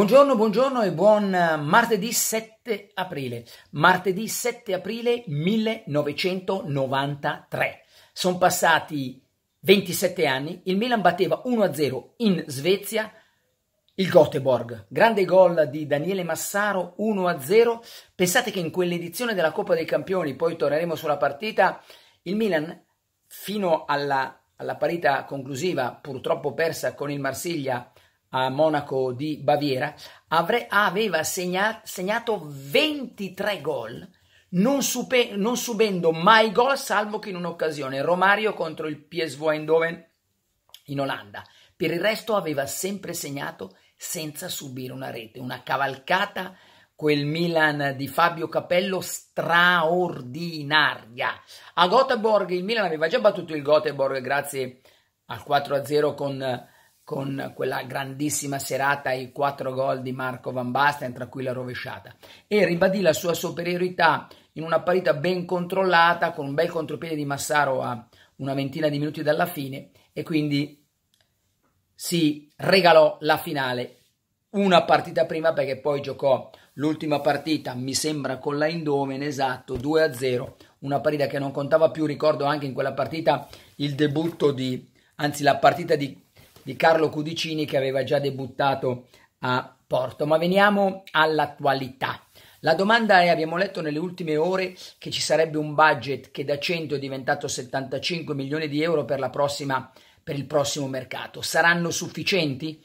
Buongiorno, buongiorno e buon eh, martedì 7 aprile. Martedì 7 aprile 1993. Sono passati 27 anni, il Milan batteva 1-0 in Svezia il Göteborg. Grande gol di Daniele Massaro 1-0. Pensate che in quell'edizione della Coppa dei Campioni, poi torneremo sulla partita, il Milan fino alla, alla parità conclusiva, purtroppo persa con il Marsiglia a Monaco di Baviera, avre, aveva segna, segnato 23 gol, non, supe, non subendo mai gol salvo che in un'occasione, Romario contro il PSV Eindhoven in Olanda. Per il resto aveva sempre segnato senza subire una rete, una cavalcata quel Milan di Fabio Capello straordinaria. A Göteborg il Milan aveva già battuto il Göteborg grazie al 4-0 con con quella grandissima serata i quattro gol di Marco Van Basten, tra cui la rovesciata, e ribadì la sua superiorità in una partita ben controllata con un bel contropiede di Massaro a una ventina di minuti dalla fine e quindi si regalò la finale una partita prima perché poi giocò l'ultima partita, mi sembra con la Indomen, esatto, 2-0, una partita che non contava più, ricordo anche in quella partita il debutto di, anzi la partita di di Carlo Cudicini che aveva già debuttato a Porto. Ma veniamo all'attualità. La domanda è, abbiamo letto nelle ultime ore che ci sarebbe un budget che da 100 è diventato 75 milioni di euro per, la prossima, per il prossimo mercato. Saranno sufficienti?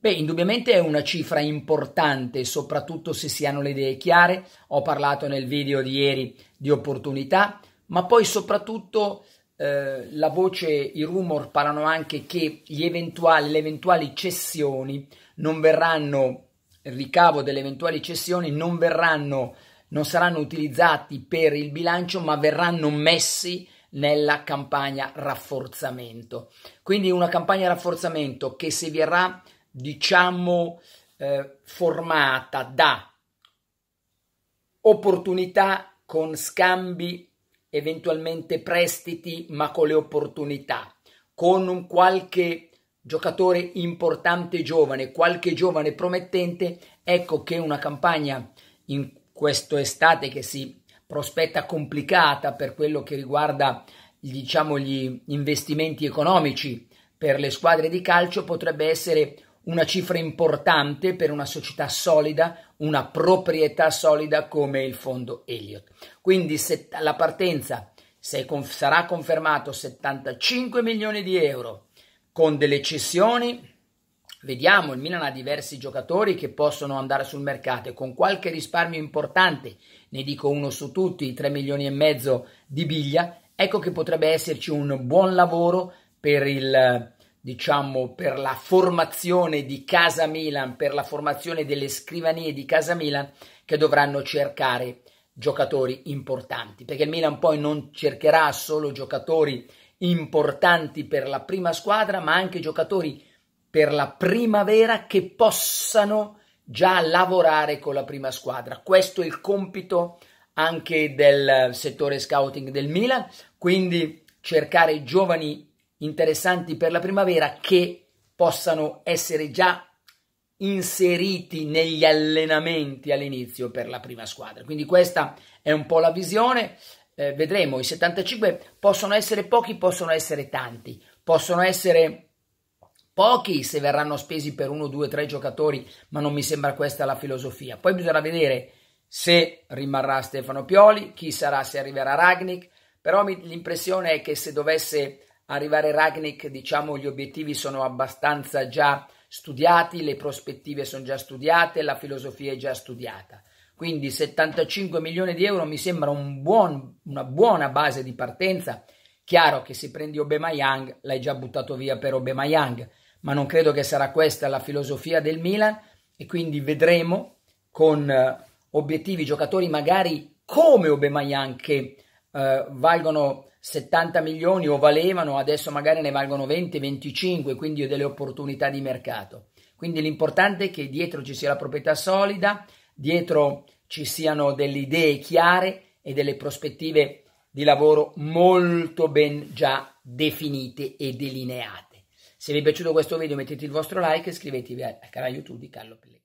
Beh, indubbiamente è una cifra importante, soprattutto se si hanno le idee chiare. Ho parlato nel video di ieri di opportunità, ma poi soprattutto eh, la voce, i rumor parlano anche che eventuali, le eventuali cessioni non verranno, il ricavo delle eventuali cessioni non verranno, non saranno utilizzati per il bilancio, ma verranno messi nella campagna rafforzamento. Quindi una campagna rafforzamento che se verrà, diciamo, eh, formata da opportunità con scambi eventualmente prestiti ma con le opportunità, con un qualche giocatore importante giovane, qualche giovane promettente, ecco che una campagna in questo estate che si prospetta complicata per quello che riguarda diciamo, gli investimenti economici per le squadre di calcio potrebbe essere una cifra importante per una società solida, una proprietà solida come il fondo Elliott. Quindi se la partenza se con, sarà confermato 75 milioni di euro con delle cessioni, vediamo, il Milan ha diversi giocatori che possono andare sul mercato e con qualche risparmio importante, ne dico uno su tutti, 3 milioni e mezzo di biglia, ecco che potrebbe esserci un buon lavoro per il diciamo, per la formazione di Casa Milan, per la formazione delle scrivanie di Casa Milan, che dovranno cercare giocatori importanti, perché il Milan poi non cercherà solo giocatori importanti per la prima squadra, ma anche giocatori per la primavera che possano già lavorare con la prima squadra. Questo è il compito anche del settore scouting del Milan, quindi cercare giovani interessanti per la primavera che possano essere già inseriti negli allenamenti all'inizio per la prima squadra. Quindi questa è un po' la visione. Eh, vedremo, i 75 possono essere pochi, possono essere tanti, possono essere pochi se verranno spesi per uno, due, tre giocatori, ma non mi sembra questa la filosofia. Poi bisognerà vedere se rimarrà Stefano Pioli, chi sarà se arriverà Ragnic, però l'impressione è che se dovesse arrivare Ragnik, diciamo, gli obiettivi sono abbastanza già studiati, le prospettive sono già studiate, la filosofia è già studiata. Quindi 75 milioni di euro mi sembra un buon, una buona base di partenza. Chiaro che se prendi Obemayang l'hai già buttato via per Obemayang, ma non credo che sarà questa la filosofia del Milan e quindi vedremo con eh, obiettivi giocatori magari come Obemayang che eh, valgono 70 milioni o valevano, adesso magari ne valgono 20, 25, quindi ho delle opportunità di mercato. Quindi l'importante è che dietro ci sia la proprietà solida, dietro ci siano delle idee chiare e delle prospettive di lavoro molto ben già definite e delineate. Se vi è piaciuto questo video mettete il vostro like e iscrivetevi al canale YouTube di Carlo Pellegrini.